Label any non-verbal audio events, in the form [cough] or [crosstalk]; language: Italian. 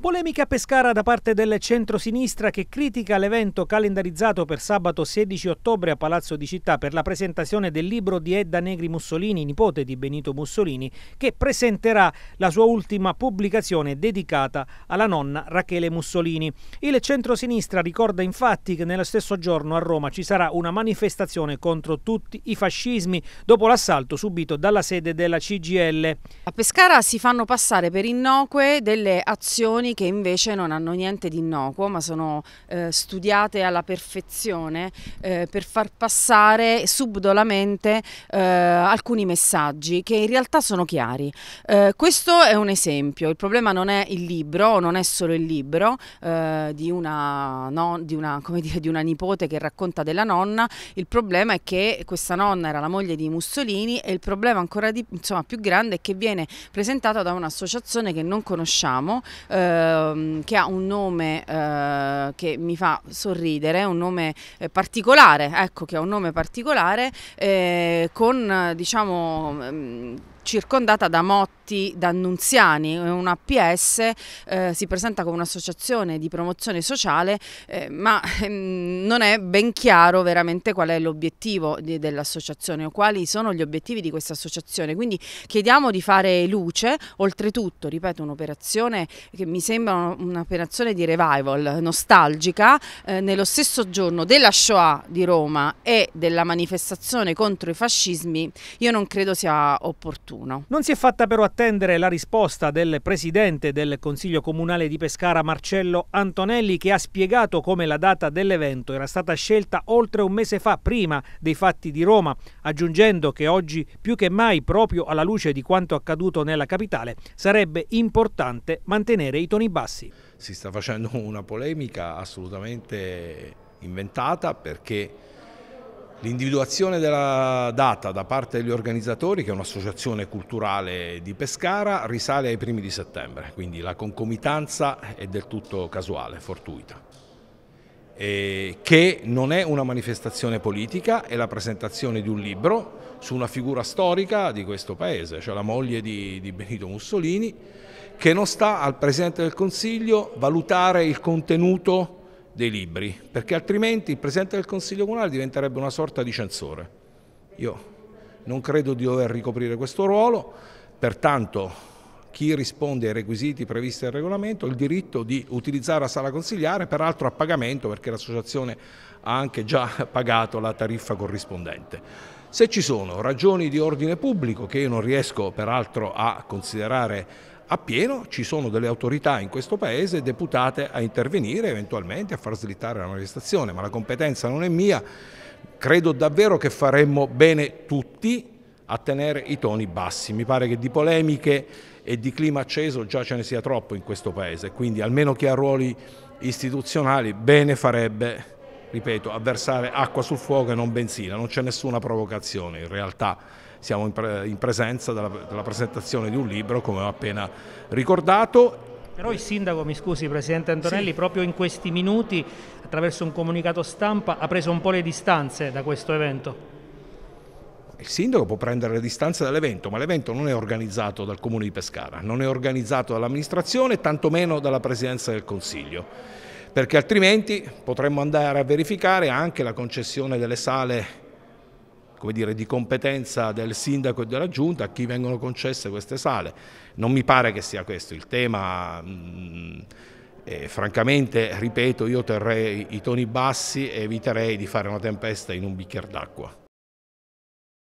Polemica a Pescara da parte del centrosinistra che critica l'evento calendarizzato per sabato 16 ottobre a Palazzo di Città per la presentazione del libro di Edda Negri Mussolini, nipote di Benito Mussolini, che presenterà la sua ultima pubblicazione dedicata alla nonna Rachele Mussolini. Il centrosinistra ricorda infatti che nello stesso giorno a Roma ci sarà una manifestazione contro tutti i fascismi dopo l'assalto subito dalla sede della CGL. A Pescara si fanno passare per innocue delle azioni canzoni che invece non hanno niente di innocuo ma sono eh, studiate alla perfezione eh, per far passare subdolamente eh, alcuni messaggi che in realtà sono chiari. Eh, questo è un esempio, il problema non è il libro, non è solo il libro eh, di una, no, di, una, dire, di una nipote che racconta della nonna, il problema è che questa nonna era la moglie di Mussolini e il problema ancora di, insomma, più grande è che viene presentata da un'associazione che non conosciamo eh, ehm, che ha un nome eh, che mi fa sorridere, un nome eh, particolare, ecco che ha un nome particolare, eh, con diciamo... Ehm, circondata da motti d'annunziani, eh, una PS eh, si presenta come un'associazione di promozione sociale eh, ma ehm, non è ben chiaro veramente qual è l'obiettivo dell'associazione o quali sono gli obiettivi di questa associazione, quindi chiediamo di fare luce, oltretutto ripeto un'operazione che mi sembra un'operazione di revival nostalgica, eh, nello stesso giorno della Shoah di Roma e della manifestazione contro i fascismi io non credo sia opportuno. 2021. Non si è fatta però attendere la risposta del presidente del Consiglio Comunale di Pescara Marcello Antonelli che ha spiegato come la data dell'evento era stata scelta oltre un mese fa prima dei fatti di Roma, aggiungendo che oggi più che mai proprio alla luce di quanto accaduto nella capitale sarebbe importante mantenere i toni bassi. Si sta facendo una polemica assolutamente inventata perché L'individuazione della data da parte degli organizzatori, che è un'associazione culturale di Pescara, risale ai primi di settembre, quindi la concomitanza è del tutto casuale, fortuita. E che non è una manifestazione politica, è la presentazione di un libro su una figura storica di questo paese, cioè la moglie di, di Benito Mussolini, che non sta al Presidente del Consiglio valutare il contenuto dei libri, perché altrimenti il Presidente del Consiglio Comunale diventerebbe una sorta di censore. Io non credo di dover ricoprire questo ruolo, pertanto chi risponde ai requisiti previsti dal regolamento ha il diritto di utilizzare la sala consigliare, peraltro a pagamento perché l'associazione ha anche già [laughs] pagato la tariffa corrispondente. Se ci sono ragioni di ordine pubblico che io non riesco peraltro a considerare appieno ci sono delle autorità in questo Paese deputate a intervenire eventualmente a far slittare la manifestazione, ma la competenza non è mia. Credo davvero che faremmo bene tutti a tenere i toni bassi. Mi pare che di polemiche e di clima acceso già ce ne sia troppo in questo Paese, quindi almeno chi ha ruoli istituzionali bene farebbe ripeto, a versare acqua sul fuoco e non benzina, non c'è nessuna provocazione in realtà. Siamo in, pre in presenza della, della presentazione di un libro, come ho appena ricordato, però il sindaco, mi scusi Presidente Antonelli, sì. proprio in questi minuti attraverso un comunicato stampa ha preso un po' le distanze da questo evento. Il sindaco può prendere le distanze dall'evento, ma l'evento non è organizzato dal Comune di Pescara, non è organizzato dall'amministrazione, tantomeno dalla Presidenza del Consiglio perché altrimenti potremmo andare a verificare anche la concessione delle sale dire, di competenza del sindaco e della giunta a chi vengono concesse queste sale. Non mi pare che sia questo il tema. Mh, mm, francamente, ripeto, io terrei i toni bassi e eviterei di fare una tempesta in un bicchiere d'acqua.